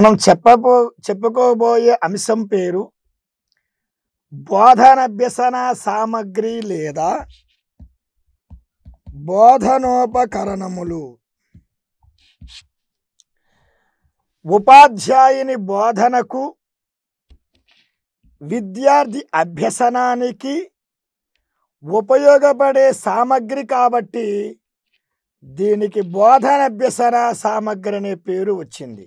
మనం చెప్పబో చెప్పుకోబోయే అంశం పేరు బోధనభ్యసన సామగ్రి లేదా బోధనోపకరణములు ఉపాధ్యాయుని బోధనకు విద్యార్థి అభ్యసనానికి ఉపయోగపడే సామగ్రి కాబట్టి దీనికి బోధనభ్యసన సామగ్రి అనే పేరు వచ్చింది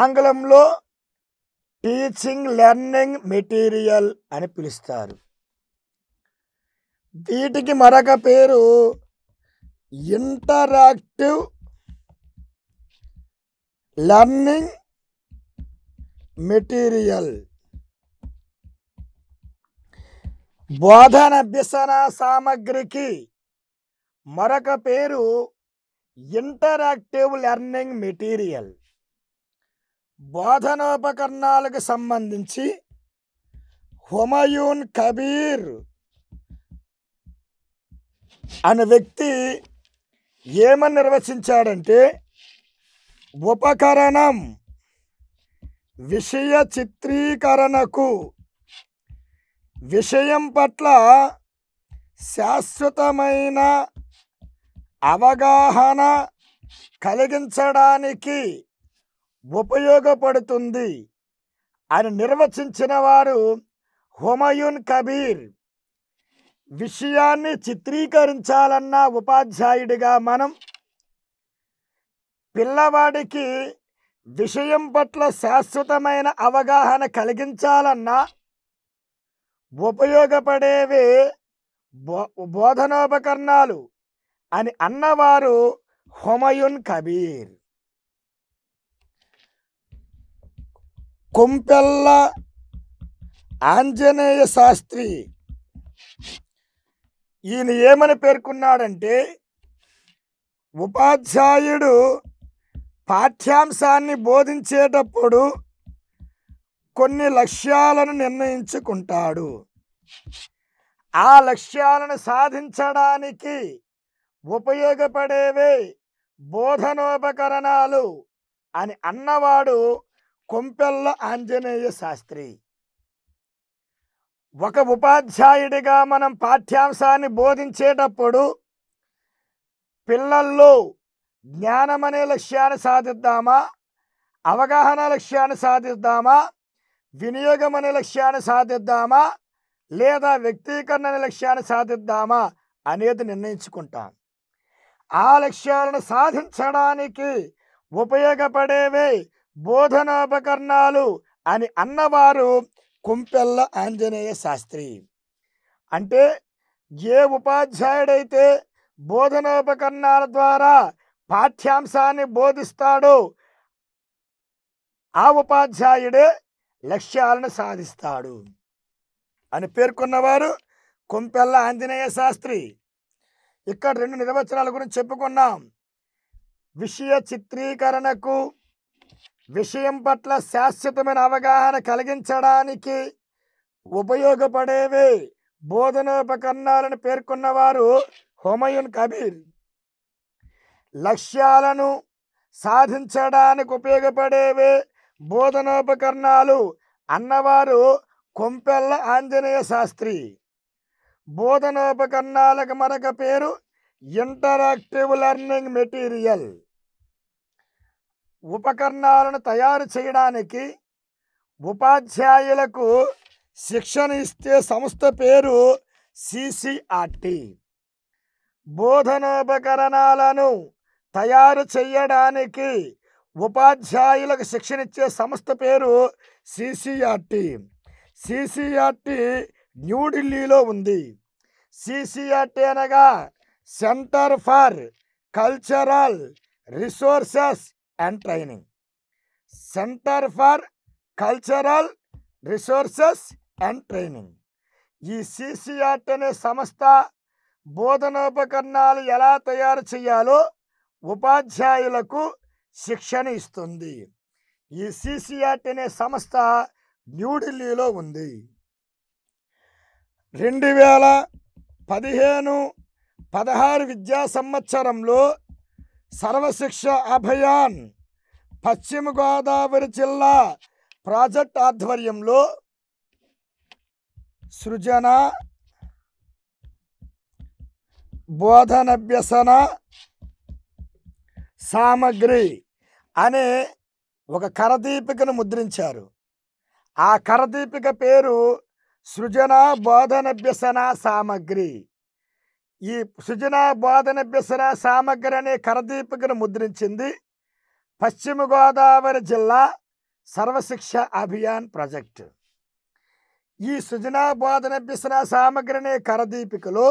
ఆంగ్లంలో టీచింగ్ లెర్నింగ్ మెటీరియల్ అని పిలుస్తారు వీటికి మరొక పేరు ఇంటరాక్టివ్ లెర్నింగ్ మెటీరియల్ బోధన అభ్యసన సామగ్రికి మరొక పేరు ఇంటరాక్టివ్ లెర్నింగ్ మెటీరియల్ బోధనోపకరణాలకు సంబంధించి హుమయూన్ కబీర్ అనే వ్యక్తి ఏమని నిర్వచించాడంటే ఉపకరణం విషయ చిత్రీకరణకు విషయం పట్ల శాశ్వతమైన అవగాహన కలిగించడానికి ఉపయోగపడుతుంది అని నిర్వచించిన వారు హుమయూన్ కబీర్ విషయాన్ని చిత్రీకరించాలన్న ఉపాధ్యాయుడిగా మనం పిల్లవాడికి విషయం పట్ల శాశ్వతమైన అవగాహన కలిగించాలన్న ఉపయోగపడేవి బో బోధనోపకరణాలు అని అన్నవారు హుమయున్ కబీర్ కొంపెల్ల ఆంజనేయ శాస్త్రి ఈయన ఏమని పేర్కొన్నాడంటే ఉపాధ్యాయుడు పాఠ్యాంశాన్ని బోధించేటప్పుడు కొన్ని లక్ష్యాలను నిర్ణయించుకుంటాడు ఆ లక్ష్యాలను సాధించడానికి ఉపయోగపడేవే బోధనోపకరణాలు అని అన్నవాడు కొంపెల్ల ఆంజనేయ శాస్త్రి ఒక ఉపాధ్యాయుడిగా మనం పాఠ్యాంశాన్ని బోధించేటప్పుడు పిల్లల్లో జ్ఞానం అనే లక్ష్యాన్ని సాధిద్దామా అవగాహన లక్ష్యాన్ని సాధిద్దామా వినియోగం అనే లక్ష్యాన్ని సాధిద్దామా లేదా వ్యక్తీకరణ అనే లక్ష్యాన్ని సాధిద్దామా అనేది నిర్ణయించుకుంటాం ఆ లక్ష్యాలను సాధించడానికి ఉపయోగపడేవి బోధనోపకరణాలు అని అన్నవారు కుంపెల్ల ఆంజనేయ శాస్త్రి అంటే ఏ ఉపాధ్యాయుడైతే బోధనోపకరణాల ద్వారా పాఠ్యాంశాన్ని బోధిస్తాడో ఆ ఉపాధ్యాయుడే లక్ష్యాలను సాధిస్తాడు అని పేర్కొన్నవారు కుంపెల్ల ఆంజనేయ శాస్త్రి ఇక్కడ రెండు నిర్వచనాల గురించి చెప్పుకున్నాం విషయ చిత్రీకరణకు విషయం పట్ల శాశ్వతమైన అవగాహన కలిగించడానికి ఉపయోగపడేవి బోధనోపకరణాలను పేర్కొన్నవారు హుమయున్ కబీర్ లక్ష్యాలను సాధించడానికి ఉపయోగపడేవి బోధనోపకరణాలు అన్నవారు కొంపెల్ల ఆంజనేయ శాస్త్రి బోధనోపకరణాలకు మరొక పేరు ఇంటరాక్టివ్ లెర్నింగ్ మెటీరియల్ ఉపకరణాలను తయారు చేయడానికి ఉపాధ్యాయులకు శిక్షణ ఇస్తే సంస్థ పేరు సిసిఆర్టి బోధనోపకరణాలను తయారు చేయడానికి ఉపాధ్యాయులకు శిక్షణ ఇచ్చే సంస్థ పేరు సిసిఆర్టి సిసిఆర్టి న్యూఢిల్లీలో ఉంది సిసిఆర్టి అనగా centre for cultural resources and training centre for cultural resources and training ఈ సిసిఆర్ట్ అనే సంస్థ బోధనోపకరణాలు ఎలా తయారు చేయాలో ఉపాధ్యాయులకు శిక్షణ ఇస్తుంది ఈ సిసిఆర్ట్ అనే సంస్థ న్యూఢిల్లీలో ఉంది రెండు వేల పదిహేను పదహారు విద్యా సంవత్సరంలో సర్వశిక్ష అభయాన్ పశ్చిమ గోదావరి జిల్లా ప్రాజెక్ట్ ఆధ్వర్యంలో సృజన బోధనభ్యసన సామగ్రి అనే ఒక కరదీపికను ముద్రించారు ఆ కరదీపిక పేరు సృజన బోధనభ్యసన సామగ్రి ఈ సుజనా బోధన బిసర సామగ్రి అనే కరదీపికను ముద్రించింది పశ్చిమ గోదావరి జిల్లా సర్వశిక్ష అభియాన్ ప్రాజెక్ట్ ఈ సుజనా బోధన బిసర సామగ్రి అనే కరదీపికలో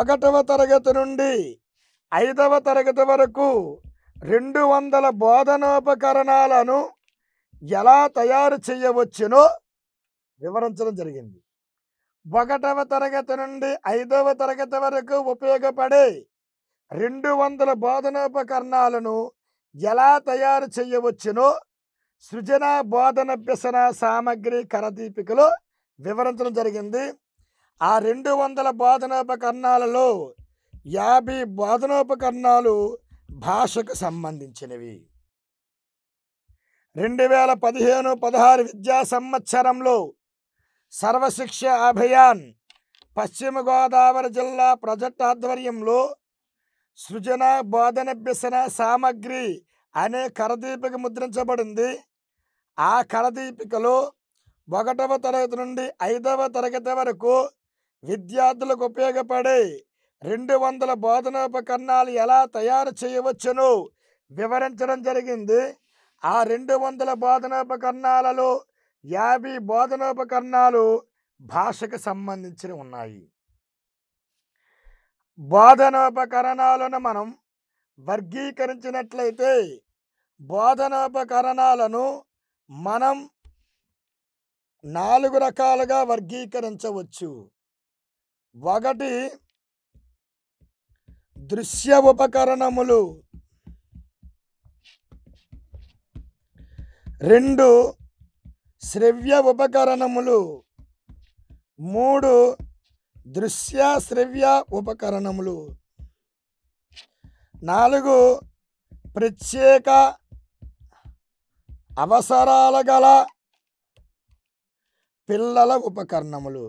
ఒకటవ తరగతి నుండి ఐదవ తరగతి వరకు రెండు వందల బోధనోపకరణాలను ఎలా తయారు చేయవచ్చునో వివరించడం జరిగింది ఒకటవ తరగతి నుండి ఐదవ తరగతి వరకు ఉపయోగపడే రెండు వందల బోధనోపకరణాలను ఎలా తయారు చేయవచ్చునో సృజన బోధనభ్యసన సామగ్రి కరదీపికలో వివరించడం జరిగింది ఆ రెండు వందల బోధనోపకరణాలలో యాభై బోధనోపకరణాలు భాషకు సంబంధించినవి రెండు వేల పదిహేను పదహారు విద్యా సంవత్సరంలో సర్వశిక్ష అభియాన్ పశ్చిమ గోదావరి జిల్లా ప్రాజెక్ట్ ఆధ్వర్యంలో సృజన బోధనభ్యసన సామగ్రి అనే కరదీపిక ముద్రించబడింది ఆ కరదీపికలో ఒకటవ తరగతి నుండి ఐదవ తరగతి వరకు విద్యార్థులకు ఉపయోగపడే రెండు వందల బోధనోపకరణాలు ఎలా తయారు చేయవచ్చును వివరించడం జరిగింది ఆ రెండు వందల బోధనోపకరణాలలో యాభై బోధనోపకరణాలు భాషకు సంబంధించిన ఉన్నాయి బోధనోపకరణాలను మనం వర్గీకరించినట్లయితే బోధనోపకరణాలను మనం నాలుగు రకాలుగా వర్గీకరించవచ్చు ఒకటి దృశ్య ఉపకరణములు రెండు శ్రవ్య ఉపకరణములు మూడు దృశ్య శ్రవ్య ఉపకరణములు నాలుగు ప్రత్యేక అవసరాల గల పిల్లల ఉపకరణములు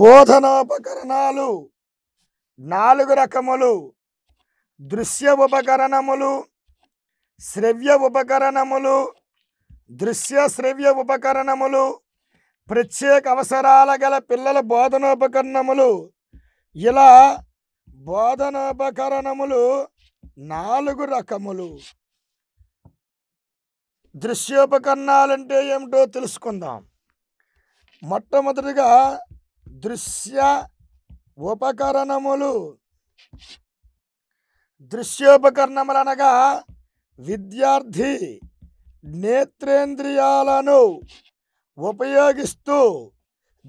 బోధనోపకరణాలు నాలుగు రకములు దృశ్య ఉపకరణములు శ్రవ్య ఉపకరణములు దృశ్య శ్రవ్య ఉపకరణములు ప్రత్యేక అవసరాల గల పిల్లల బోధనోపకరణములు ఇలా బోధనోపకరణములు నాలుగు రకములు దృశ్యోపకరణాలు అంటే ఏమిటో తెలుసుకుందాం మొట్టమొదటిగా దృశ్య ఉపకరణములు దృశ్యోపకరణములనగా విద్యార్థి నేత్రేంద్రియాలను ఉపయోగిస్తూ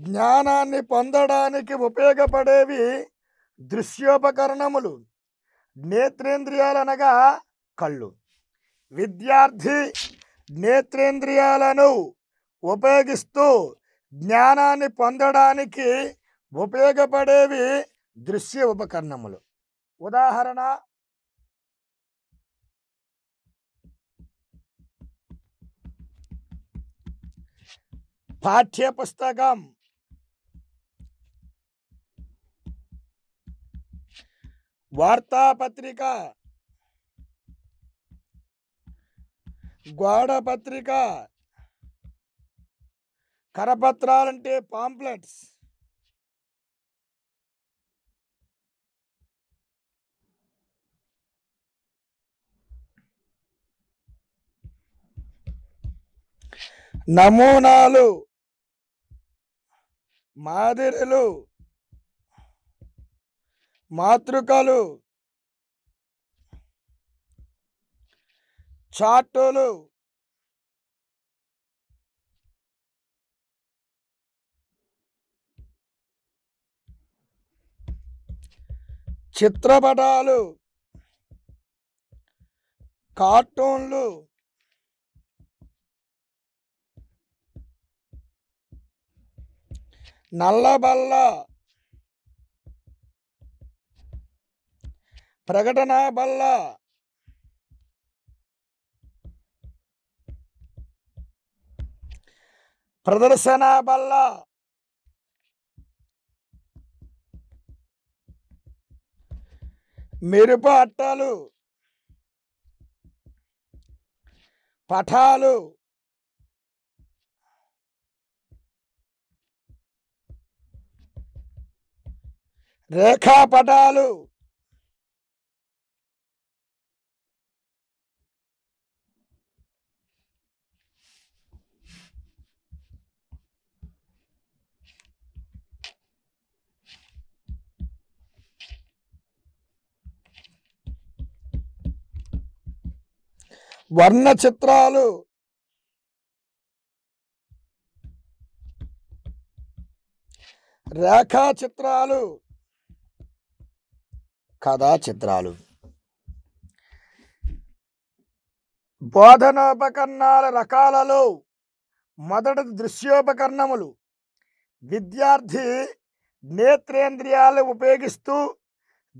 జ్ఞానాన్ని పొందడానికి ఉపయోగపడేవి దృశ్యోపకరణములు నేత్రేంద్రియాలనగా కళ్ళు విద్యార్థి నేత్రేంద్రియాలను ఉపయోగిస్తూ జ్ఞానాన్ని పొందడానికి ఉపయోగపడేవి దృశ్య ఉపకరణములు ఉదాహరణ పాఠ్య పుస్తకం వార్తాపత్రిక గోడపత్రిక కరపత్రాలంటే పాంప్లెట్స్ నమూనాలు మాదిరిలు మాతృకలు చార్టులు చిత్రపటాలు కార్టూన్లు నల్లబల్ల ప్రకటన బల్ల ప్రదర్శన బల్ల మెరుపు అట్టాలు పఠాలు రేఖాపటాలు వర్ణ చిత్రాలు రేఖా చిత్రాలు కథా చిత్రాలు బోధనోపకరణాల రకాలలో మొదటి దృశ్యోపకరణములు విద్యార్థి నేత్రేంద్రియాలు ఉపయోగిస్తూ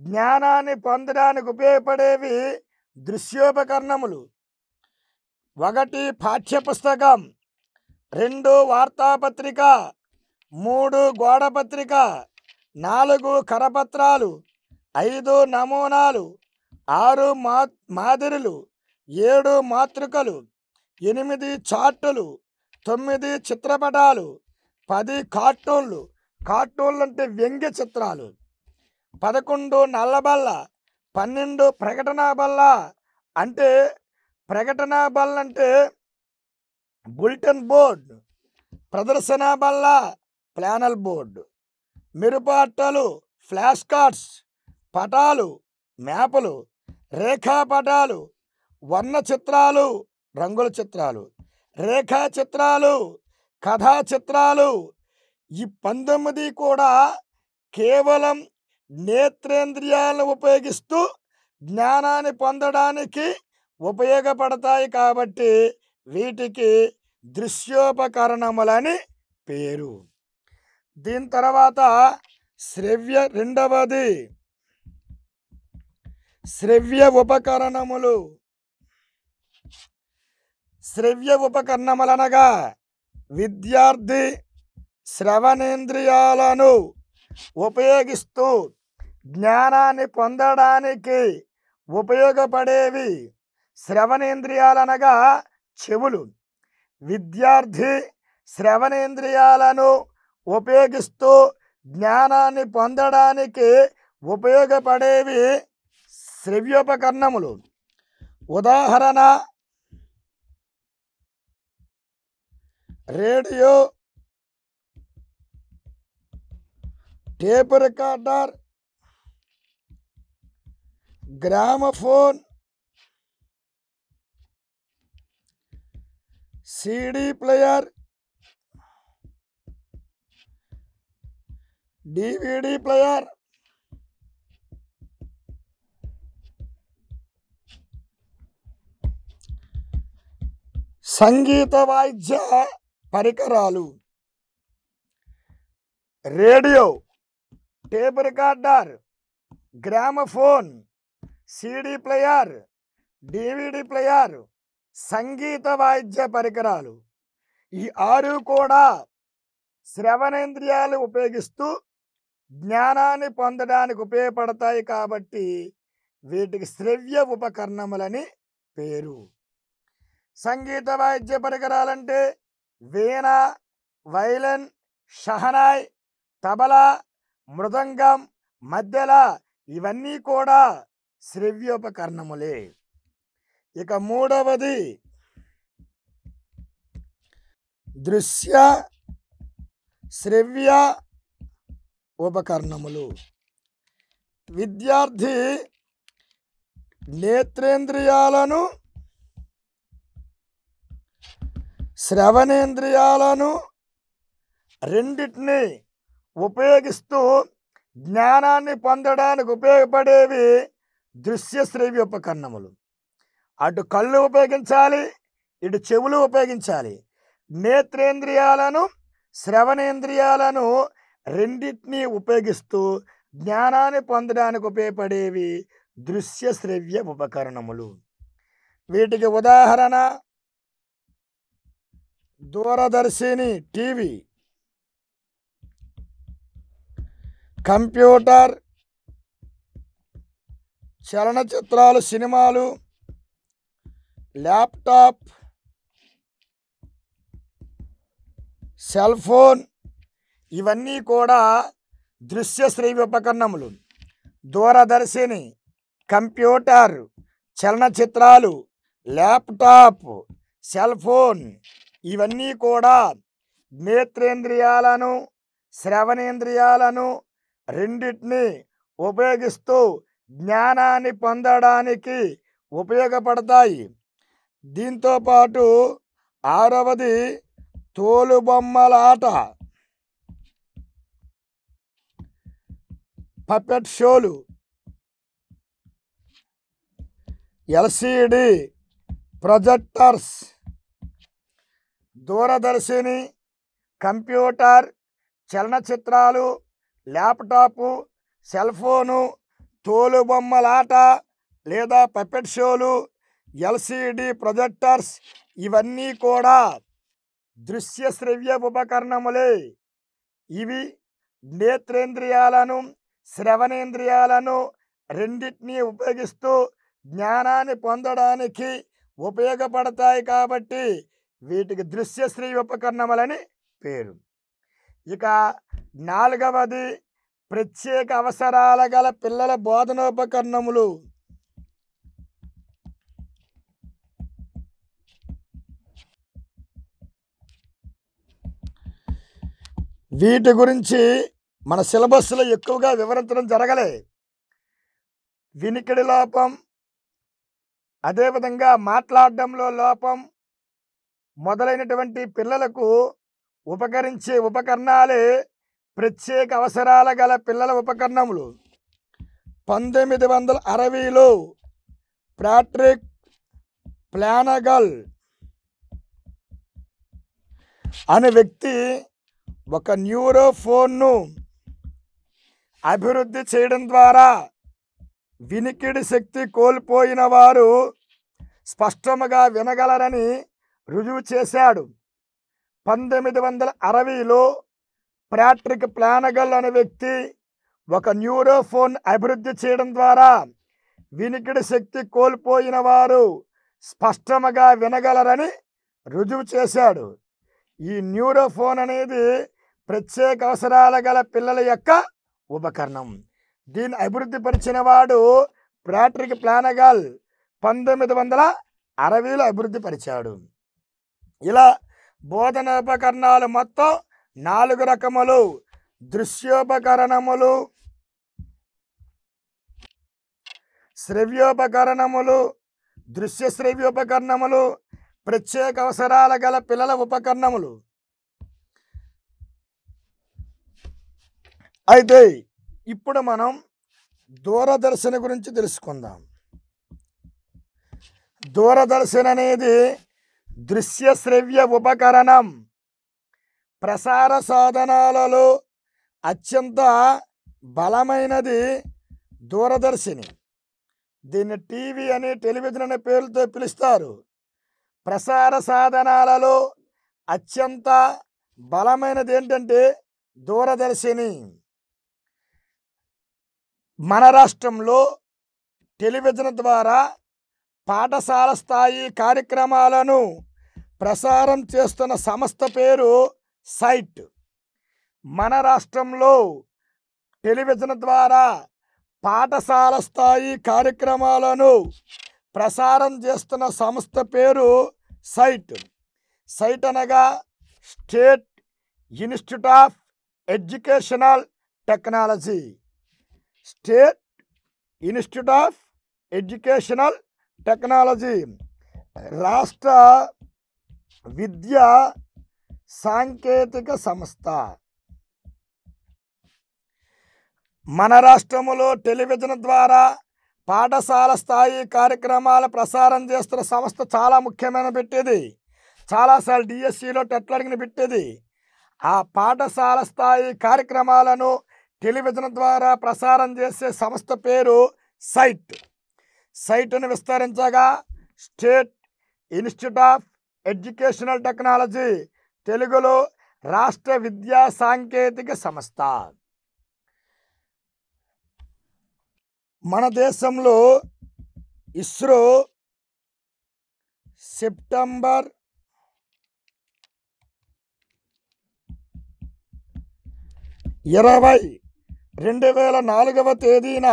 జ్ఞానాన్ని పొందడానికి ఉపయోగపడేవి దృశ్యోపకరణములు ఒకటి పాఠ్యపుస్తకం రెండు వార్తాపత్రిక మూడు గోడపత్రిక నాలుగు కరపత్రాలు ఐదు నమూనాలు ఆరు మా మాదిరిలు ఏడు మాతృకలు ఎనిమిది చార్టులు తొమ్మిది చిత్రపటాలు పది కార్టూన్లు కార్టూన్లు అంటే వ్యంగ్య చిత్రాలు పదకొండు నల్లబల్ల పన్నెండు ప్రకటన బల్ల అంటే ప్రకటన బల్ల అంటే బులెటిన్ బోర్డు ప్రదర్శన బల్ల ప్లానల్ బోర్డు మెరుపాటలు ఫ్లాష్ కార్డ్స్ పటాలు మేపలు రేఖాపటాలు వర్ణ చిత్రాలు రంగుల చిత్రాలు రేఖా చిత్రాలు కథా చిత్రాలు ఈ పంతొమ్మిది కూడా కేవలం నేత్రేంద్రియాలను ఉపయోగిస్తూ జ్ఞానాన్ని పొందడానికి ఉపయోగపడతాయి కాబట్టి వీటికి దృశ్యోపకరణములని పేరు దీని తర్వాత శ్రవ్య రెండవది శ్రవ్య ఉపకరణములు శ్రవ్య ఉపకరణములనగా విద్యార్థి శ్రవణేంద్రియాలను ఉపయోగిస్తూ జ్ఞానాన్ని పొందడానికి ఉపయోగపడేవి శ్రవణేంద్రియాలనగా చెవులు విద్యార్థి శ్రవణేంద్రియాలను ఉపయోగిస్తూ జ్ఞానాన్ని పొందడానికి ఉపయోగపడేవి श्रव्योपकरण उदाहरण radio tape recorder gramophone CD player DVD player సంగీత వాయిద్య పరికరాలు radio tape recorder gramophone CD player DVD player సంగీత వాయిద్య పరికరాలు ఈ ఆరు కూడా శ్రవణేంద్రియాలు ఉపయోగిస్తూ జ్ఞానాన్ని పొందడానికి ఉపయోగపడతాయి కాబట్టి వీటికి శ్రవ్య ఉపకరణములని పేరు సంగీత వాయిద్య పరికరాలంటే వీణ వైలన్ షహనాయ్ తబలా మృదంగం మధ్యల ఇవన్నీ కూడా శ్రవ్యోపకరణములే ఇక మూడవది దృశ్య శ్రవ్య ఉపకరణములు విద్యార్థి నేత్రేంద్రియాలను శ్రవణేంద్రియాలను రెండింటినీ ఉపయోగిస్తూ జ్ఞానాన్ని పొందడానికి ఉపయోగపడేవి దృశ్య శ్రవ్య ఉపకరణములు అటు కళ్ళు ఉపయోగించాలి ఇటు చెవులు ఉపయోగించాలి నేత్రేంద్రియాలను శ్రవణేంద్రియాలను రెండింటినీ ఉపయోగిస్తూ జ్ఞానాన్ని పొందడానికి ఉపయోగపడేవి దృశ్య శ్రవ్య ఉపకరణములు వీటికి ఉదాహరణ దూరదర్శిని టీవీ కంప్యూటర్ చలనచిత్రాలు సినిమాలు ల్యాప్టాప్ సెల్ ఫోన్ ఇవన్నీ కూడా దృశ్య శ్రీ ఉపకరణములు దూరదర్శిని కంప్యూటర్ చలనచిత్రాలు ల్యాప్టాప్ సెల్ ఫోన్ ఇవన్నీ కూడా నేత్రేంద్రియాలను శ్రవణేంద్రియాలను రెండింటినీ ఉపయోగిస్తూ జ్ఞానాన్ని పొందడానికి ఉపయోగపడతాయి దీంతోపాటు ఆరవది తోలుబొమ్మలాట పపెట్ షోలు ఎల్సిడి ప్రొజెక్టర్స్ దూరదర్శిని కంప్యూటర్ చలనచిత్రాలు ల్యాప్టాపు సెల్ ఫోను తోలుబొమ్మలాట లేదా పపెట్ షోలు ఎల్సిడి ప్రొజెక్టర్స్ ఇవన్నీ కూడా దృశ్య శ్రవ్య ఉపకరణములే ఇవి నేత్రేంద్రియాలను శ్రవణేంద్రియాలను రెండింటినీ ఉపయోగిస్తూ జ్ఞానాన్ని పొందడానికి ఉపయోగపడతాయి కాబట్టి వీటికి దృశ్య ఉపకరణములని పేరు ఇక నాలుగవది ప్రత్యేక అవసరాల గల పిల్లల బోధనోపకరణములు వీటి గురించి మన సిలబస్లో ఎక్కువగా వివరించడం జరగలే వినికిడి లోపం అదేవిధంగా మాట్లాడడంలో లోపం మొదలైనటువంటి పిల్లలకు ఉపకరించే ఉపకరణాలే ప్రత్యేక అవసరాల గల పిల్లల ఉపకరణములు పంతొమ్మిది వందల అరవైలో ప్యాట్రిక్ ప్లానగల్ అనే వ్యక్తి ఒక న్యూరోఫోన్ను అభివృద్ధి చేయడం ద్వారా వినికిడి శక్తి కోల్పోయిన వారు స్పష్టముగా వినగలరని రుజువు చేశాడు పంతొమ్మిది వందల అరవైలో ప్రాట్రిక్ ప్లానగల్ అనే వ్యక్తి ఒక న్యూరోఫోన్ అభివృద్ధి చేయడం ద్వారా వినికిడి శక్తి కోల్పోయిన వారు స్పష్టముగా వినగలరని రుజువు చేశాడు ఈ న్యూరోఫోన్ అనేది ప్రత్యేక అవసరాల గల పిల్లల యొక్క ఉపకరణం దీన్ని అభివృద్ధి పరిచిన వాడు ప్రాట్రిక్ ప్లానగల్ పంతొమ్మిది వందల అరవైలో అభివృద్ధి పరిచాడు ఇలా బోధనోపకరణాలు మొత్తం నాలుగు రకములు దృశ్యోపకరణములు శ్రవ్యోపకరణములు దృశ్య శ్రవ్యోపకరణములు ప్రత్యేక అవసరాల గల పిల్లల ఉపకరణములు అయితే ఇప్పుడు మనం దూరదర్శన గురించి తెలుసుకుందాం దూరదర్శన్ అనేది దృశ్య శ్రవ్య ఉపకరణం ప్రసార సాధనాలలో అత్యంత బలమైనది దూరదర్శిని దీన్ని టీవీ అని టెలివిజన్ అనే పేరుతో పిలుస్తారు ప్రసార సాధనాలలో అత్యంత బలమైనది ఏంటంటే దూరదర్శిని మన రాష్ట్రంలో టెలివిజన్ ద్వారా పాఠశాల స్థాయి కార్యక్రమాలను ప్రసారం చేస్తున్న సంస్థ పేరు సైట్ మన రాష్ట్రంలో టెలివిజన్ ద్వారా పాఠశాల స్థాయి కార్యక్రమాలను ప్రసారం చేస్తున్న సంస్థ పేరు సైట్ సైట్ అనగా state institute of educational technology state institute of educational technology రాష్ట్ర విద్య సాంకేతిక సంస్థ మన రాష్ట్రములో టెలివిజన్ ద్వారా పాఠశాల స్థాయి కార్యక్రమాలు ప్రసారం చేస్తున్న సంస్థ చాలా ముఖ్యమైన పెట్టేది చాలాసార్లు డిఎస్సిలో టెట్లడిగిన పెట్టేది ఆ పాఠశాల స్థాయి కార్యక్రమాలను టెలివిజన్ ద్వారా ప్రసారం చేసే సంస్థ పేరు సైట్ సైట్ను విస్తరించగా state institute of educational technology తెలుగులో రాష్ట్ర విద్యా సాంకేతిక సంస్థ మన దేశంలో ఇస్రో సెప్టెంబర్ ఇరవై రెండు వేల నాలుగవ తేదీన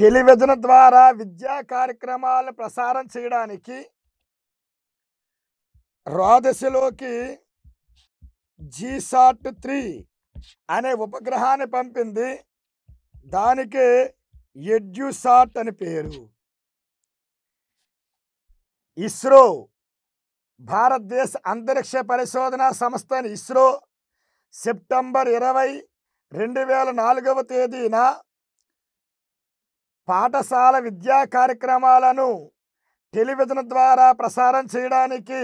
టెలివిజన్ ద్వారా విద్యా కార్యక్రమాలు ప్రసారం చేయడానికి రాదశలోకి జీసాట్ త్రీ అనే ఉపగ్రహాన్ని పంపింది దానికి ఎడ్యుసాట్ అని పేరు ఇస్రో భారతదేశ అంతరిక్ష పరిశోధన సంస్థ ఇస్రో సెప్టెంబర్ ఇరవై రెండు వేల నాలుగవ తేదీన పాఠశాల విద్యా కార్యక్రమాలను టెలివిజన్ ద్వారా ప్రసారం చేయడానికి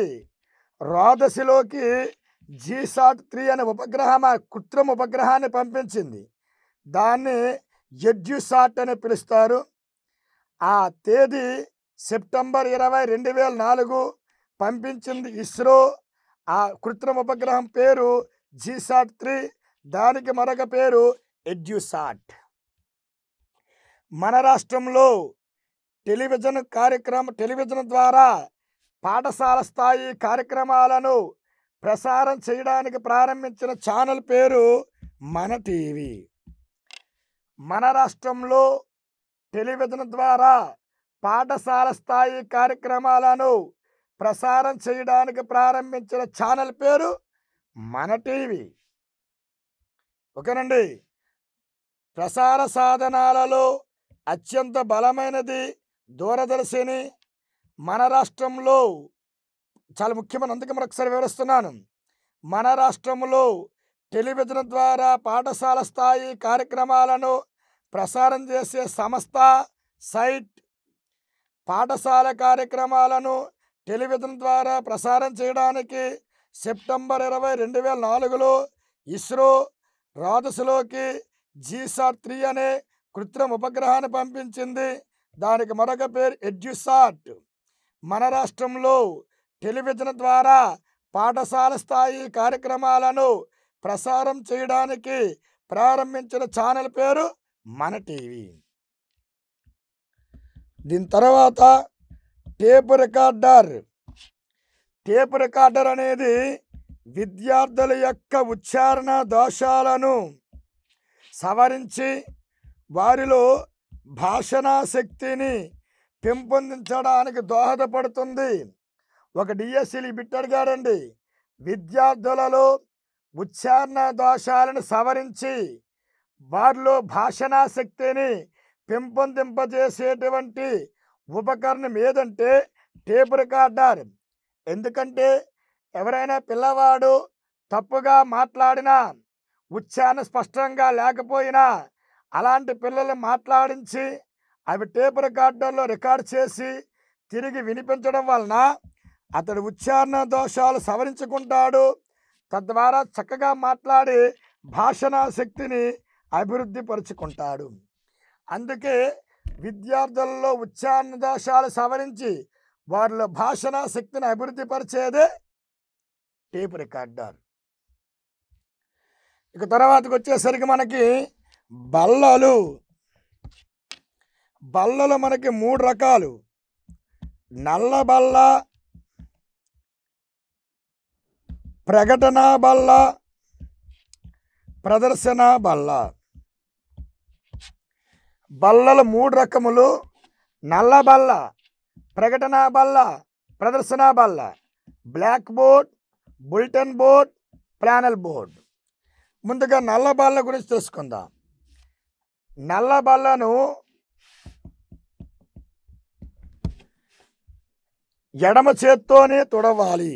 రాదశిలోకి జీసాట్ త్రీ అనే ఉపగ్రహం కృత్రిమ ఉపగ్రహాన్ని పంపించింది దాన్ని ఎడ్యుసాట్ అని పిలుస్తారు ఆ తేదీ సెప్టెంబర్ ఇరవై రెండు వేల నాలుగు పంపించింది ఇస్రో ఆ కృత్రిమ ఉపగ్రహం పేరు జీసాట్ త్రీ దానికి మరొక పేరు ఎడ్యుసాట్ మన రాష్ట్రంలో టెలివిజన్ కార్యక్రమ టెలివిజన్ ద్వారా పాఠశాల స్థాయి కార్యక్రమాలను ప్రసారం చేయడానికి ప్రారంభించిన ఛానల్ పేరు మన టీవీ మన రాష్ట్రంలో టెలివిజన్ ద్వారా పాఠశాల స్థాయి కార్యక్రమాలను ప్రసారం చేయడానికి ప్రారంభించిన ఛానల్ పేరు మన టీవీ ఓకేనండి ప్రసార సాధనాలలో అత్యంత బలమైనది దూరదర్శిని మన రాష్ట్రంలో చాలా ముఖ్యమైన అందుకే ఒకసారి వివరిస్తున్నాను మన రాష్ట్రంలో టెలివిజన్ ద్వారా పాఠశాల స్థాయి కార్యక్రమాలను ప్రసారం చేసే సంస్థ సైట్ పాఠశాల కార్యక్రమాలను టెలివిజన్ ద్వారా ప్రసారం చేయడానికి సెప్టెంబర్ ఇరవై రెండు వేల నాలుగులో ఇస్రో రాజసులోకి జీసార్ త్రీ అనే కృత్రిమ ఉపగ్రహాన్ని పంపించింది దానికి మరొక పేరు ఎడ్యుసాట్ మన రాష్ట్రంలో టెలివిజన్ ద్వారా పాఠశాల స్థాయి కార్యక్రమాలను ప్రసారం చేయడానికి ప్రారంభించిన ఛానల్ పేరు మన టీవీ దీని తర్వాత టేప్ రికార్డర్ టేప్ రికార్డర్ అనేది విద్యార్థుల యొక్క ఉచ్చారణ దోషాలను సవరించి వారిలో భాషణాశక్తిని పెంపొందించడానికి దోహదపడుతుంది ఒక డిఎస్సిలు బిట్టడిగాడండి విద్యార్థులలో ఉచ్చారణ దోషాలను సవరించి వారిలో భాషణాశక్తిని పెంపొందింపజేసేటువంటి ఉపకరణం ఏదంటే టేప్ రికార్డర్ ఎందుకంటే ఎవరైనా పిల్లవాడు తప్పుగా మాట్లాడినా ఉచ్చారణ స్పష్టంగా లేకపోయినా అలాంటి పిల్లలు మాట్లాడించి అవి టేప్ రికార్డర్లో రికార్డ్ చేసి తిరిగి వినిపించడం వలన అతడి ఉచ్చారణ దోషాలు సవరించుకుంటాడు తద్వారా చక్కగా మాట్లాడి భాషణ శక్తిని అభివృద్ధి పరుచుకుంటాడు అందుకే విద్యార్థులలో ఉచ్చారణ దోషాలు సవరించి వారిలో భాషణ శక్తిని అభివృద్ధిపరిచేదే పరిచేదే టేప్ రికార్డర్ ఇక తర్వాతకు వచ్చేసరికి మనకి బల్లలు బల్లలు మనకి మూడు రకాలు నల్ల బల్ల ప్రకటన బల్ల ప్రదర్శన బల్ల బల్లలు మూడు రకములు నల్ల బల్ల ప్రకటన బల్ల ప్రదర్శన బల్ల black board bulletin board flannel board ముందుగా నల్ల బల్ల గురించి తెలుసుకుందాం నల్లబల్లను ఎడమ చేత్తోనే తుడవాలి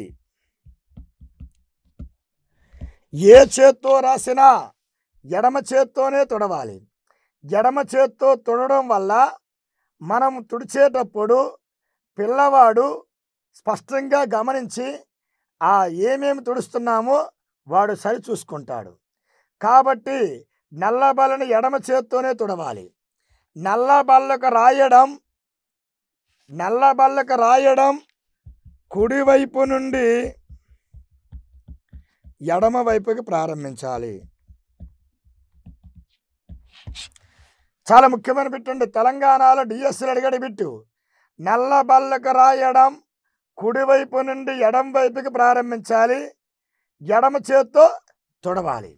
ఏ చేత్తో రాసినా ఎడమ చేత్తోనే తుడవాలి ఎడమ చేత్తో తుడడం వల్ల మనం తుడిచేటప్పుడు పిల్లవాడు స్పష్టంగా గమనించి ఆ ఏమేమి తుడుస్తున్నామో వాడు సరిచూసుకుంటాడు కాబట్టి నల్ల బల్లను ఎడమ చేత్తోనే తుడవాలి నల్ల బల్లకు రాయడం నల్ల బల్లకు రాయడం కుడివైపు నుండి ఎడమ వైపుకి ప్రారంభించాలి చాలా ముఖ్యమైన బిట్టండి తెలంగాణలో డిఎస్ఎల్ అడిగడి బిట్టు నల్ల బల్లకు రాయడం కుడివైపు నుండి ఎడం వైపుకి ప్రారంభించాలి ఎడమ చేత్తో తుడవాలి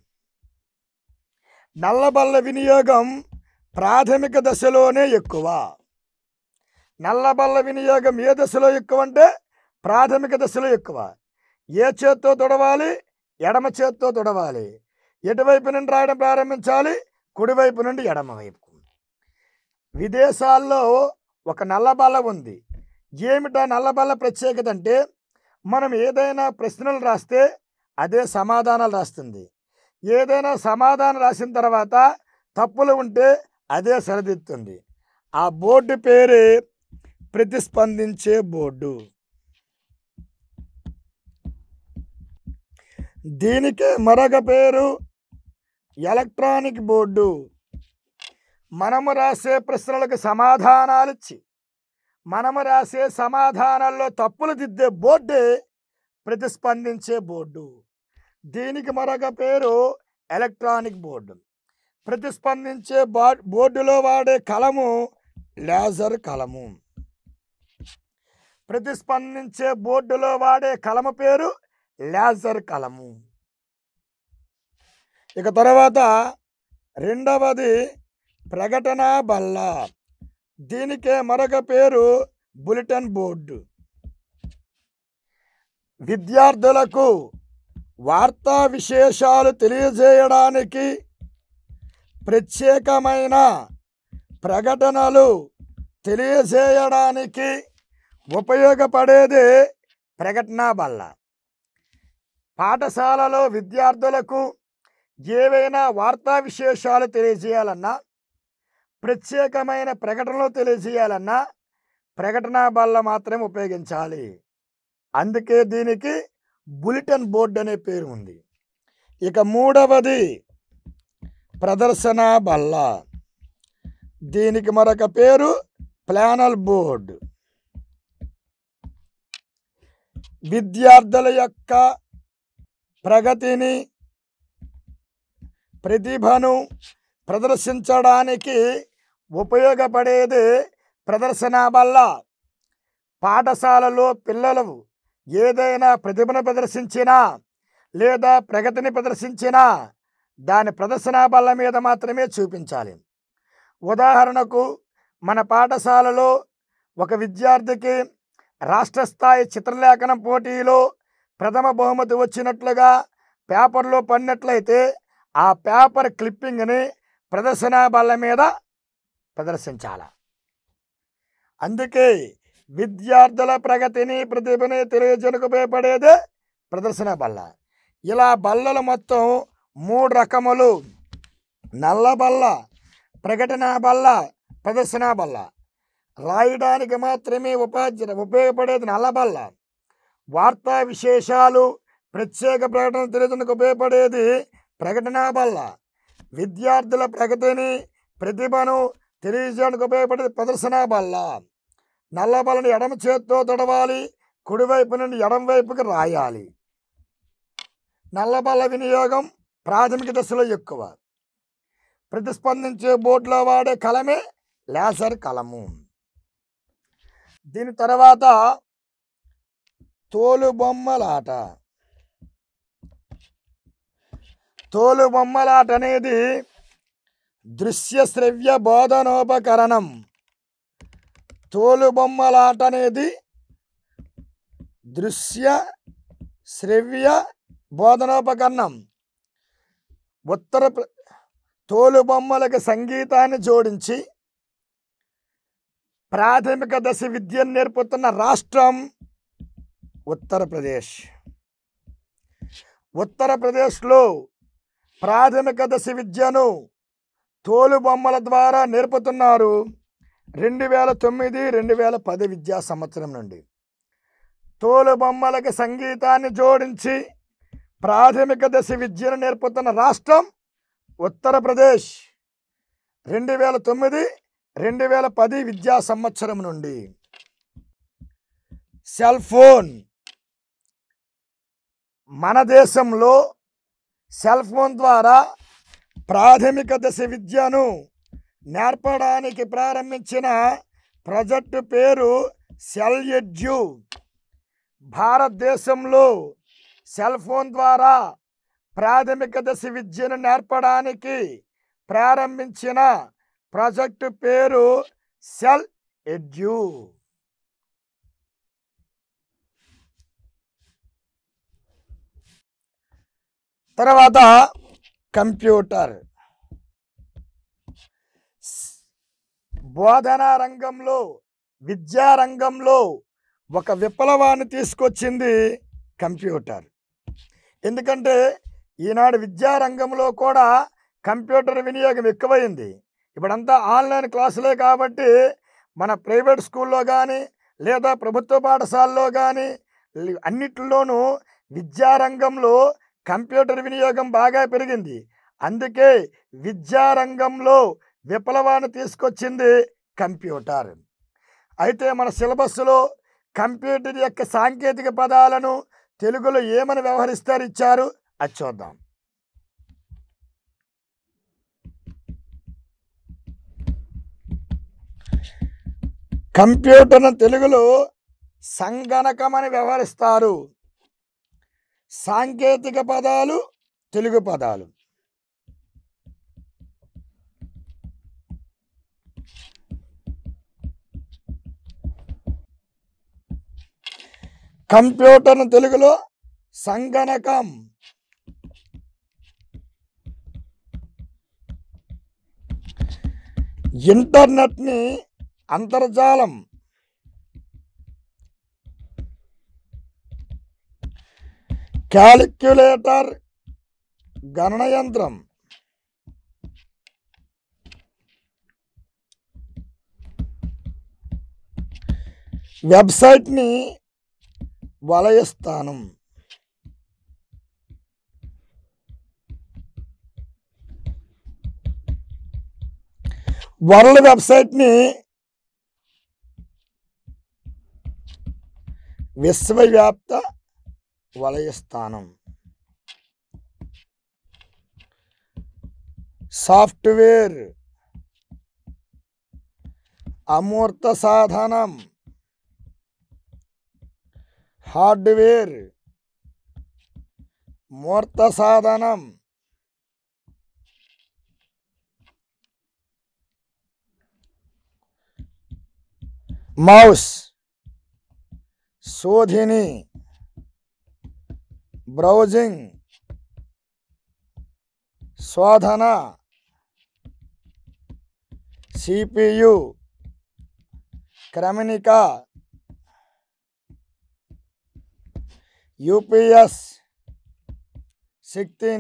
నల్లబల్ల వినియోగం ప్రాథమిక దశలోనే ఎక్కువ నల్లబల్ల వినియోగం ఏ దశలో ఎక్కువ అంటే ప్రాథమిక దశలో ఎక్కువ ఏ చేత్తో తుడవాలి ఎడమ చేత్తో తుడవాలి ఎటువైపు నుండి రాయడం ప్రారంభించాలి కుడివైపు నుండి ఎడమ వైపు విదేశాల్లో ఒక నల్లబల్ల ఉంది ఏమిటా నల్లబల్ల ప్రత్యేకత అంటే మనం ఏదైనా ప్రశ్నలు రాస్తే అదే సమాధానాలు రాస్తుంది ఏదైనా సమాధానం రాసిన తర్వాత తప్పులు ఉంటే అదే సరిదిద్దుతుంది ఆ బోర్డు పేరే ప్రతిస్పందించే బోర్డు దీనికి మరొక పేరు ఎలక్ట్రానిక్ బోర్డు మనము రాసే ప్రశ్నలకు సమాధానాలు ఇచ్చి మనము రాసే సమాధానాల్లో తప్పులు దిద్దే బోర్డే ప్రతిస్పందించే బోర్డు దీనికి మరొక పేరు ఎలక్ట్రానిక్ బోర్డు ప్రతిస్పందించే బోర్డులో వాడే కలము లేజర్ కలము ప్రతిస్పందించే బోర్డులో వాడే కలమ పేరు లేజర్ కలము ఇక తర్వాత రెండవది ప్రకటన బల్ల దీనికే మరొక పేరు బులెటిన్ బోర్డు విద్యార్థులకు వార్తా విశేషాలు తెలియజేయడానికి ప్రత్యేకమైన ప్రకటనలు తెలియజేయడానికి ఉపయోగపడేది ప్రకటన బల్ల పాఠశాలలో విద్యార్థులకు ఏవైనా వార్తా విశేషాలు తెలియజేయాలన్నా ప్రత్యేకమైన ప్రకటనలు తెలియజేయాలన్నా ప్రకటన బల్ల మాత్రమే ఉపయోగించాలి అందుకే దీనికి బులెటిన్ బోర్డు అనే పేరు ఉంది ఇక మూడవది ప్రదర్శన బల్ల దీనికి మరొక పేరు ప్లానల్ బోర్డు విద్యార్థుల యొక్క ప్రగతిని ప్రతిభను ప్రదర్శించడానికి ఉపయోగపడేది ప్రదర్శన బల్ల పాఠశాలలో పిల్లలు ఏదైనా ప్రతిభను ప్రదర్శించినా లేదా ప్రగతిని ప్రదర్శించినా దాని ప్రదర్శన బల్ల మీద మాత్రమే చూపించాలి ఉదాహరణకు మన పాఠశాలలో ఒక విద్యార్థికి రాష్ట్రస్థాయి చిత్రలేఖనం పోటీలో ప్రథమ బహుమతి వచ్చినట్లుగా పేపర్లో పడినట్లయితే ఆ పేపర్ క్లిప్పింగ్ని ప్రదర్శన బల్ల మీద ప్రదర్శించాలి అందుకే విద్యార్థుల ప్రగతిని ప్రతిభని తెలియజనుకు ఉపయోగపడేదే ప్రదర్శన బల్ల ఇలా బల్లలు మొత్తం మూడు రకములు నల్ల బల్ల ప్రకటన బల్ల ప్రదర్శన బల్ల రాయడానికి మాత్రమే ఉపాధ్య ఉపయోగపడేది నల్ల బల్ల వార్తా విశేషాలు ప్రత్యేక ప్రకటన తెలియజేయడానికి ఉపయోగపడేది ప్రకటన బల్ల విద్యార్థుల ప్రగతిని ప్రతిభను తెలియజేయడానికి ఉపయోగపడేది ప్రదర్శన బల్ల నల్లబలని ఎడమ చేత్తో తడవాలి కుడివైపు నుండి ఎడం వైపుకి రాయాలి నల్లబల వినియోగం ప్రాథమిక దశలో ఎక్కువ ప్రతిస్పందించే బోట్లో వాడే కలమే లేసర్ కలము దీని తర్వాత తోలుబొమ్మలాట తోలుబొమ్మలాట అనేది దృశ్య శ్రవ్య బోధనోపకరణం తోలుబొమ్మలాట అనేది దృశ్య శ్రవ్య బోధనోపకరణం ఉత్తర తోలుబొమ్మలకు సంగీతాన్ని జోడించి ప్రాథమిక దశ విద్యను నేర్పుతున్న రాష్ట్రం ఉత్తరప్రదేశ్ ఉత్తరప్రదేశ్లో ప్రాథమిక దశ విద్యను తోలుబొమ్మల ద్వారా నేర్పుతున్నారు రెండు వేల తొమ్మిది రెండు వేల పది విద్యా సంవత్సరం నుండి తోలుబొమ్మలకి సంగీతాన్ని జోడించి ప్రాథమిక దశ విద్యను నేర్పుతున్న రాష్ట్రం ఉత్తరప్రదేశ్ రెండు వేల తొమ్మిది రెండు వేల పది విద్యా సంవత్సరం నుండి సెల్ ఫోన్ మన దేశంలో సెల్ ఫోన్ ద్వారా ప్రాథమిక దశ విద్యను నేర్పడానికి ప్రారంభించిన ప్రాజెక్టు పేరు సెల్ ఎడ్యు భారతదేశంలో సెల్ ఫోన్ ద్వారా ప్రాథమిక దశ విద్యను నేర్పడానికి ప్రారంభించిన ప్రాజెక్టు పేరు సెల్ ఎడ్యు తర్వాత కంప్యూటర్ బోధనా రంగంలో విద్యారంగంలో ఒక విప్లవాన్ని తీసుకొచ్చింది కంప్యూటర్ ఎందుకంటే ఈనాడు విద్యారంగంలో కూడా కంప్యూటర్ వినియోగం ఎక్కువైంది ఇప్పుడంతా ఆన్లైన్ క్లాసులే కాబట్టి మన ప్రైవేట్ స్కూల్లో కానీ లేదా ప్రభుత్వ పాఠశాలలో కానీ అన్నిటిలోనూ విద్యారంగంలో కంప్యూటర్ వినియోగం బాగా పెరిగింది అందుకే విద్యారంగంలో విప్లవాన్ని తీసుకొచ్చింది కంప్యూటర్ అయితే మన సిలబస్లో కంప్యూటర్ యొక్క సాంకేతిక పదాలను తెలుగులో ఏమని వ్యవహరిస్తారు ఇచ్చారు అది చూద్దాం కంప్యూటర్ను తెలుగులో సంగణకమని వ్యవహరిస్తారు సాంకేతిక పదాలు తెలుగు పదాలు కంప్యూటర్ తెలుగులో సంగణకం ఇంటర్నెట్ని అంతర్జాలం క్యాలిక్యులేటర్ గణన వెబ్సైట్ వెబ్సైట్ని వలయస్థానం వరల్డ్ వెబ్సైట్ని విశ్వవ్యాప్త వలయస్థానం సాఫ్ట్వేర్ అమూర్త సాధనం हार्डवेर साधन मौस शोधिनी ब्रउजिंग स्वाधना सीपीयू क्रमणिका यूपीएस शक्ति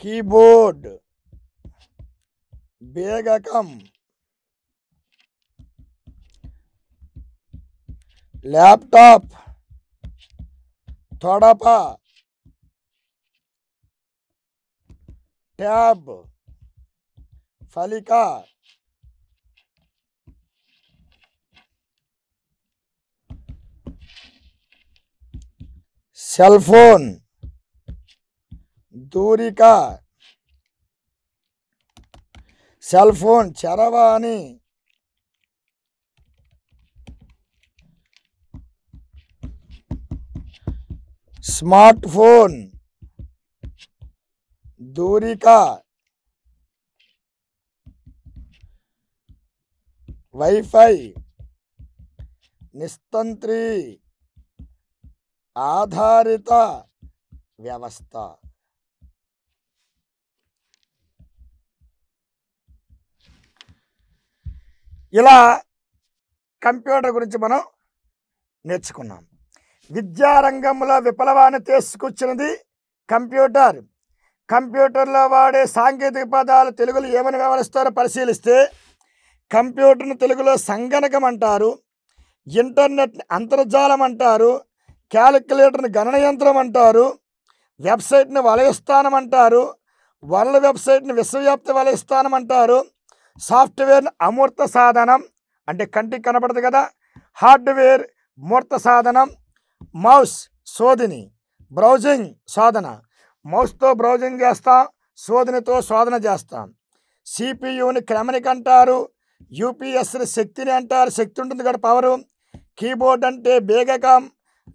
कीबोर्ड बेगक लैपटॉप थोड़ा टैब फलिका सेलफोन दूरी का सेलफोन चरवाणी स्मार्टफोन दूरी का वाईफाई निस्तंत्री ఆధారిత వ్యవస్థ ఇలా కంప్యూటర్ గురించి మనం నేర్చుకున్నాం విద్యారంగంలో విప్లవాన్ని తీసుకొచ్చినది కంప్యూటర్ కంప్యూటర్లో వాడే సాంకేతిక పదాలు తెలుగులో ఏమని వ్యవహరిస్తారో పరిశీలిస్తే కంప్యూటర్ను తెలుగులో సంగణకం అంటారు ఇంటర్నెట్ అంతర్జాలం అంటారు క్యాలిక్యులేటర్ని గణన యంత్రం అంటారు వెబ్సైట్ని వలయస్థానం అంటారు వరల్డ్ వెబ్సైట్ని విశ్వవ్యాప్తి వలయస్థానం అంటారు సాఫ్ట్వేర్ని అమూర్త సాధనం అంటే కంటికి కనపడదు కదా హార్డ్వేర్ మూర్త సాధనం మౌస్ శోధిని బ్రౌజింగ్ శోధన మౌస్తో బ్రౌజింగ్ చేస్తాం శోధనతో శోధన చేస్తాం సిపియుని క్రమనిక్ అంటారు యూపీఎస్ని శక్తిని అంటారు శక్తి ఉంటుంది కదా పవరు కీబోర్డ్ అంటే బేగకం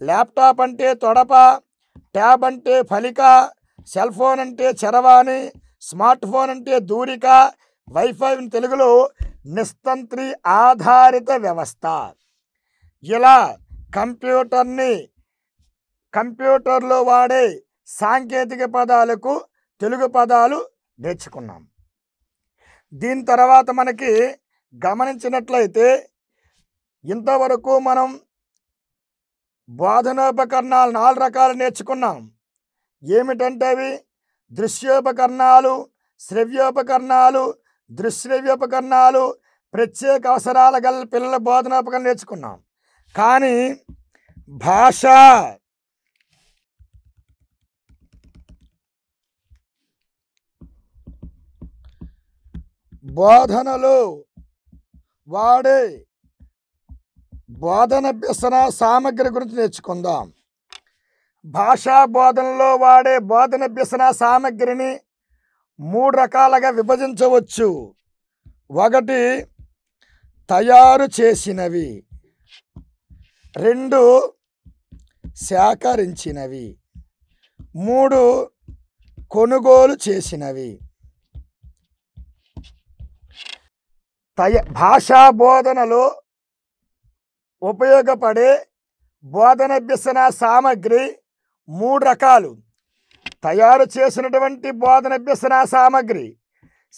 ల్యాప్టాప్ అంటే తొడప ట్యాబ్ అంటే ఫలిక సెల్ ఫోన్ అంటే చరవాణి స్మార్ట్ ఫోన్ అంటే దూరిక వైఫై తెలుగులో నిస్తంత్రి ఆధారిత వ్యవస్థ ఇలా కంప్యూటర్ని కంప్యూటర్లో వాడే సాంకేతిక పదాలకు తెలుగు పదాలు నేర్చుకున్నాం దీని తర్వాత మనకి గమనించినట్లయితే ఇంతవరకు మనం బోధనోపకరణాలు నాలుగు రకాలు నేర్చుకున్నాం ఏమిటంటే అవి దృశ్యోపకరణాలు శ్రవ్యోపకరణాలు దృశ్రవ్యోపకరణాలు ప్రత్యేక అవసరాలు గల పిల్లల బోధనోపకరణ నేర్చుకున్నాం కానీ భాష బోధనలు వాడే బోధన వ్యసన సామగ్రి గురించి నేర్చుకుందాం భాషా బోధనలో వాడే బోధన వ్యసన సామగ్రిని మూడు రకాలుగా విభజించవచ్చు ఒకటి తయారు చేసినవి రెండు సేకరించినవి మూడు కొనుగోలు చేసినవి తయ భాషా బోధనలో ఉపయోగపడే బోధనభ్యసన సామగ్రి మూడు రకాలు తయారు చేసినటువంటి బోధనభ్యసన సామగ్రి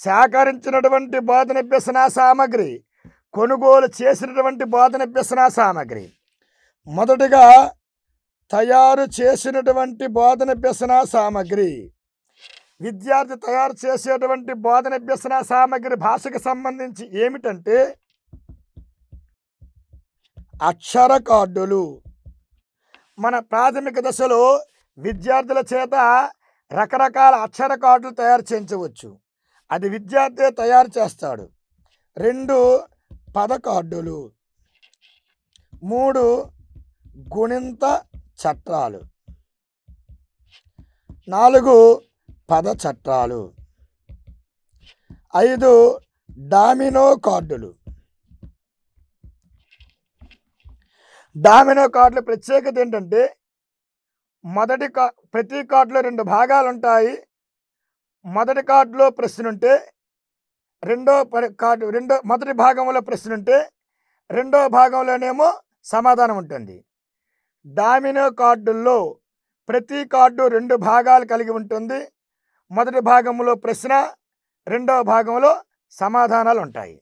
సేకరించినటువంటి బోధనభ్యసన సామగ్రి కొనుగోలు చేసినటువంటి బోధనభ్యసన సామగ్రి మొదటిగా తయారు చేసినటువంటి బోధనభ్యసన సామగ్రి విద్యార్థి తయారు చేసేటువంటి బోధనభ్యసన సామగ్రి భాషకు సంబంధించి ఏమిటంటే అక్షర కార్డులు మన ప్రాథమిక దశలో విద్యార్థుల చేత రకరకాల అక్షర కార్డులు తయారు చేయించవచ్చు అది విద్యార్థి తయారు చేస్తాడు రెండు పద కార్డులు మూడు గుణింత చట్టాలు నాలుగు పద చట్టాలు ఐదు డామినో కార్డులు డామినో కార్డుల ప్రత్యేకత ఏంటంటే మొదటి కా ప్రతి కార్డులో రెండు భాగాలు ఉంటాయి మొదటి కార్డులో ప్రశ్న ఉంటే రెండో కార్డు రెండో మొదటి భాగంలో ప్రశ్న ఉంటే రెండో భాగంలోనేమో సమాధానం ఉంటుంది డామినో కార్డుల్లో ప్రతి కార్డు రెండు భాగాలు కలిగి ఉంటుంది మొదటి భాగంలో ప్రశ్న రెండవ భాగంలో సమాధానాలు ఉంటాయి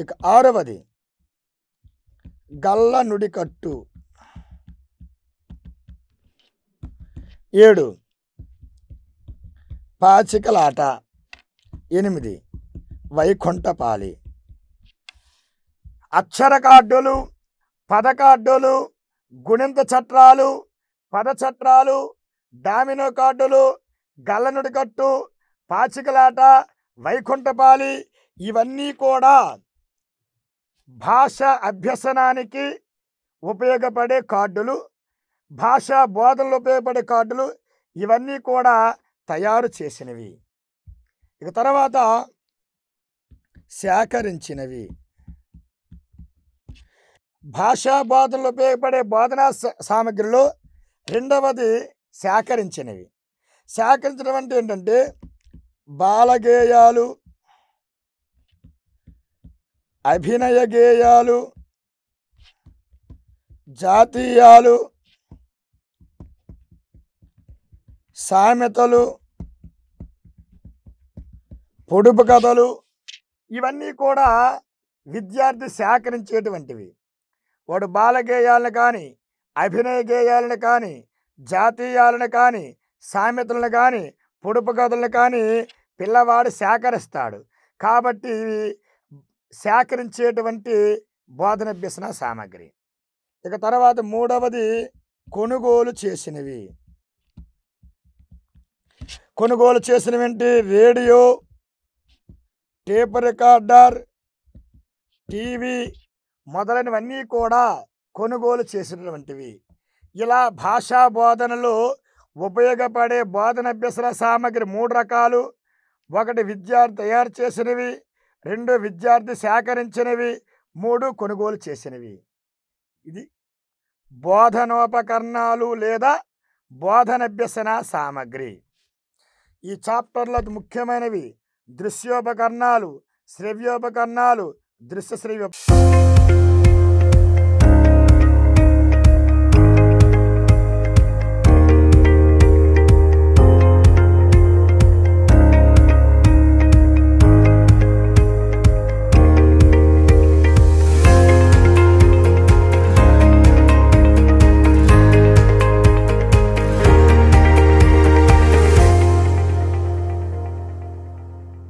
ఇక ఆరవది గల్ల నుడికట్టు ఏడు పాచికలాట ఎనిమిది వైకుంఠపాలి అక్షర కార్డులు పద కార్డులు గుణింత చట్రాలు పద చట్రాలు డామినో కార్డులు గల్లనుడికట్టు పాచికలాట వైకుంఠపాలి ఇవన్నీ కూడా భాష అభ్యసనానికి ఉపయోగపడే కార్డులు భాషా బోధనలు ఉపయోగపడే కార్డులు ఇవన్నీ కూడా తయారు చేసినవి ఇక తర్వాత సేకరించినవి భాషా బోధనలు ఉపయోగపడే బోధనా సామగ్రిలో రెండవది సేకరించినవి సేకరించడం అంటే ఏంటంటే బాలగేయాలు అభినయ గేయాలు జాతీయాలు సామెతలు పొడుపు కథలు ఇవన్నీ కూడా విద్యార్థి సేకరించేటువంటివి వాడు బాలగేయాలను కానీ అభినయ గేయాలను కానీ జాతీయాలను కానీ సామెతలను కానీ పొడుపు కథలను కానీ పిల్లవాడు సేకరిస్తాడు కాబట్టి సేకరించేటువంటి బోధన అభ్యసన సామాగ్రి ఇక తర్వాత మూడవది కొనుగోలు చేసినవి కొనుగోలు చేసినవేంటి రేడియో టేప్ రికార్డర్ టీవీ మొదలైనవన్నీ కూడా కొనుగోలు చేసినటువంటివి ఇలా భాషా బోధనలో ఉపయోగపడే బోధన అభ్యసన సామగ్రి మూడు రకాలు ఒకటి విద్యార్థి తయారు చేసినవి రెండు విద్యార్థి సేకరించినవి మూడు కొనుగోలు చేసినవి ఇది బోధనోపకరణాలు లేదా బోధనభ్యసన సామగ్రి ఈ చాప్టర్లో ముఖ్యమైనవి దృశ్యోపకరణాలు శ్రవ్యోపకరణాలు దృశ్య